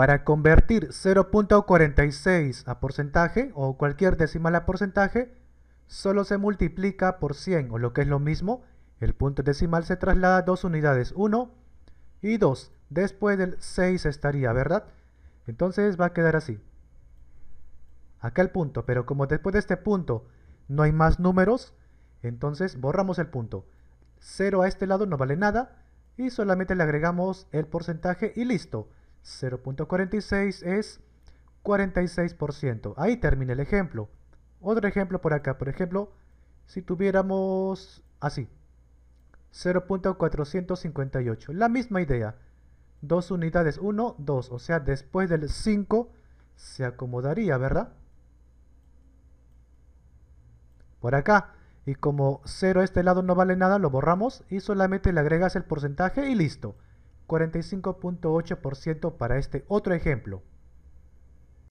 Para convertir 0.46 a porcentaje o cualquier decimal a porcentaje, solo se multiplica por 100 o lo que es lo mismo, el punto decimal se traslada dos unidades, 1 y 2. Después del 6 estaría, ¿verdad? Entonces va a quedar así. Acá el punto, pero como después de este punto no hay más números, entonces borramos el punto. 0 a este lado no vale nada y solamente le agregamos el porcentaje y listo. 0.46 es 46%. Ahí termina el ejemplo. Otro ejemplo por acá, por ejemplo, si tuviéramos así, 0.458. La misma idea, dos unidades, 1, 2, o sea, después del 5 se acomodaría, ¿verdad? Por acá, y como 0 este lado no vale nada, lo borramos y solamente le agregas el porcentaje y listo. 45.8% para este otro ejemplo.